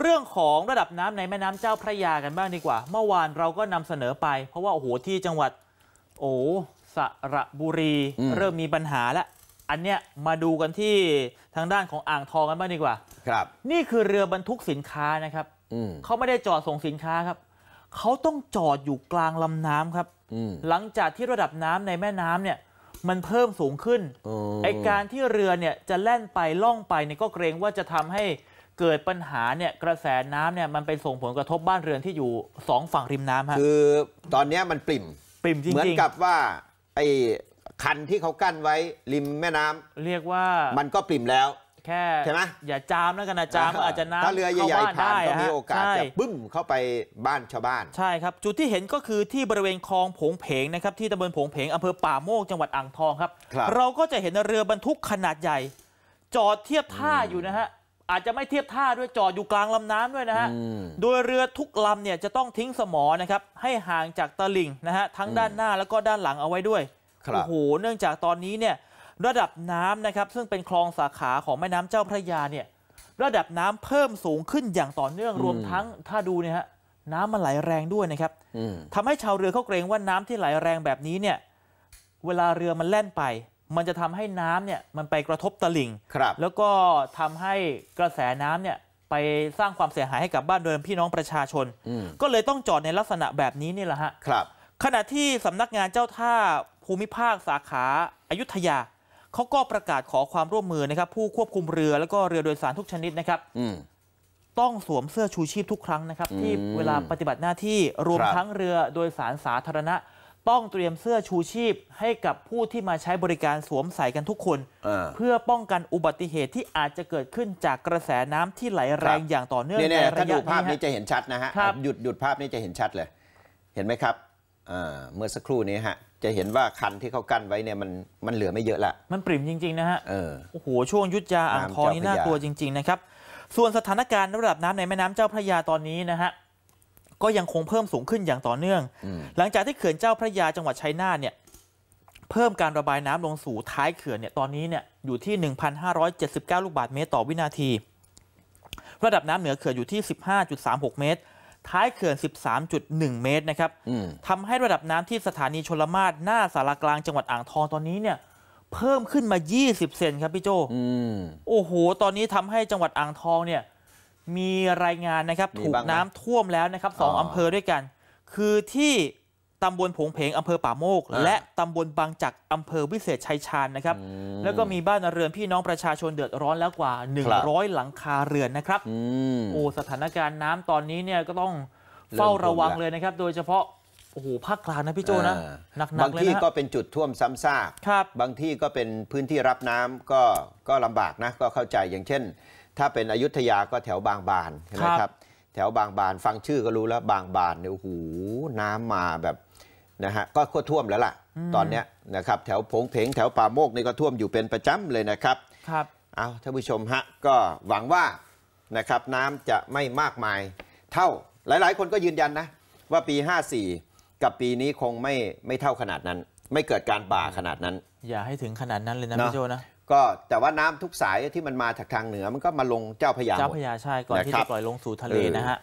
เรื่องของระดับน้ำในแม่น้ำเจ้าพระยากันบ้างดีกว่า เมื่อวานเราก็นำเสนอไป เพราะว่าโอ้โหที่จังหวัด โอ้สระบุรีเริ่มมีปัญหาแล้วอันเนี้ยมาดูกันที่ทางด้านของอ่างทองกันบ้างดีกว่า ครับ นี่คือเรือบรรทุกสินค้านะครับเขาไม่ได้จอดส่งสินค้าครับเขาต้องจอดอยู่กลางลำน้ำครับหลังจากที่ระดับน้ำในแม่น้ำเนี่ยมันเพิ่มสูงขึ้นไอการที่เรือเนี่ยจะแล่นไปล่องไปเนี่ยก็เกรงว่าจะทำให้เกิดปัญหาเนี่ยกระแสน้ำเนี่ยมันไปส่งผลกระทบบ้านเรือนที่อยู่สองฝั่งริมน้ำฮะคือตอนนี้มันปริ่มปริ่มจริงเหมือนกับว่า ไอคันที่เขากั้นไว้ริมแม่น้ำ เรียกว่ามันก็ปริ่มแล้วแค่ใช่ไหมอย่าจามแล้วกันนะจาม อาจจะน้ำถ้าเรือใหญ่ๆผ่าน ก็มีโอกาสจะบึ้มเข้าไปบ้านชาวบ้าน ใช่ครับ จุดที่เห็นก็คือที่บริเวณคลองผงเพงนะครับ ที่ตำบลผงเพงอำเภอป่าโมก จังหวัดอ่างทองครับ เราก็จะเห็นเรือบรรทุกขนาดใหญ่ จอดเทียบท่าอยู่นะฮะ อาจจะไม่เทียบท่าด้วยจอดอยู่กลางลำน้ำด้วยนะฮะ โดยเรือทุกลำเนี่ยจะต้องทิ้งสมอนะครับ ให้ห่างจากตะลิ่งนะฮะทั้งด้านหน้าแล้วก็ด้านหลังเอาไว้ด้วยโอ้โหเนื่องจากตอนนี้เนี่ยระดับน้ำนะครับ ซึ่งเป็นคลองสาขาของแม่น้ำเจ้าพระยาเนี่ยระดับน้ำเพิ่มสูงขึ้นอย่างต่อเนื่องรวมทั้ง ถ้าดูเนี่ยฮะน้ำมันไหลแรงด้วยนะครับทำให้ชาวเรือเขาเกรงว่าน้ำที่ไหลแรงแบบนี้เนี่ยเวลาเรือมันแล่นไป มันจะทำให้น้ำเนี่ยมันไปกระทบตลิ่งแล้วก็ทำให้กระแสน้ำเนี่ยไปสร้างความเสียหายให้กับบ้านเรือนพี่น้องประชาชน ก็เลยต้องจอดในลักษณะแบบนี้นี่แหละฮะขณะที่สำนักงานเจ้าท่าภูมิภาค สาขาอายุทยาเขาก็ประกาศขอความร่วมมือนะครับ ผู้ควบคุมเรือแล้วก็เรือโดยสารทุกชนิดนะครับต้องสวมเสื้อชูชีพทุกครั้งนะครับ ที่เวลาปฏิบัติหน้าที่รวมทั้งเรือโดยสารสาธารณะต้องเตรียมเสื้อชูชีพให้กับผู้ที่มาใช้บริการสวมใส่กันทุกคนเพื่อป้องกันอุบัติเหตุที่อาจจะเกิดขึ้นจากกระแสน้ำที่ไหลแรง อย่างต่อเนื่องในระยะนี้ถ้าดูภาพนี้จะเห็นชัดนะฮะหยุดหยุดภาพนี้จะเห็นชัดเลยเห็นไหมครับเมื่อสักครู่นี้ฮะจะเห็นว่าคันที่เขากั้นไว้เนี่ยมันมันเหลือไม่เยอะละ มันปริ่ม จริง ๆ นะฮะโอ้โหช่วงยุทธยาอ่างทองนี่น่ากลัวจริง ๆนะครับ ส่วนสถานการณ์ระดับน้ำในแม่น้ำเจ้าพระยาตอนนี้นะฮะก็ยังคงเพิ่มสูงขึ้นอย่างต่อเนื่อง หลังจากที่เขื่อนเจ้าพระยาจังหวัดชัยนาทเนี่ยเพิ่มการระบายน้ำลงสู่ท้ายเขื่อนเนี่ยตอนนี้เนี่ยอยู่ที่ 1,579ลูกบาทเมตรต่อวินาที ระดับน้ำเหนือเขื่อนอยู่ที่15.36เมตรท้ายเขื่อน 13.1 เมตรนะครับ ทำให้ระดับน้ำที่สถานีชลมาศหน้าสารกลางจังหวัดอ่างทองตอนนี้เนี่ย เพิ่มขึ้นมา 20 เซนครับ พี่โจโอ้โห ตอนนี้ทำให้จังหวัดอ่างทองเนี่ย มีรายงานนะครับ ถูกน้ำท่วมแล้วนะครับสองอำเภอด้วยกัน คือที่ตำบลผงเพงอำเภอป่าโมก และตำบลบางจักอำเภอวิเศษชัยชาญนะครับ แล้วก็มีบ้านเรือนพี่น้องประชาชนเดือดร้อนแล้วกว่า 100 หลังคาเรือนนะครับโอ้สถานการณ์น้ำตอนนี้เนี่ยก็ต้องเฝ้าระวังเลยนะครับ โดยเฉพาะโอ้โหภาคกลางนะพี่โจนะหนักๆเลยนะบางที่ก็เป็นจุดท่วมซ้ำซากครับบางที่ก็เป็นพื้นที่รับน้ำก็ก็ลำบากนะก็เข้าใจอย่างเช่น ถ้าเป็นอยุธยาก็แถวบางบานใช่ไหมครับแถวบางบาน ฟังชื่อก็รู้แล้วบางบาน เนี่ยโอ้โหน้ำมาแบบนะฮะก็ท่วมแล้วล่ะตอนเนี้ยนะครับแถวพงเพงแถวป่าโมกนี่ก็ท่วมอยู่เป็นประจำเลยนะครับครับเอาท่านผู้ชมฮะก็หวังว่านะครับน้ำจะไม่มากมายเท่าหลาย ๆ คนก็ยืนยันนะ ว่าปี 54 กับปีนี้คงไม่ไม่เท่าขนาดนั้น ไม่เกิดการบ่าขนาดนั้น อย่าให้ถึงขนาดนั้นเลยนะพี่โจนะก็แต่ว่าน้ำทุกสายที่มันมาจากทางเหนือมันก็มาลงเจ้าพยาเจ้าพยาใช่ก่อนที่จะปล่อยลงสู่ทะเลนะฮะ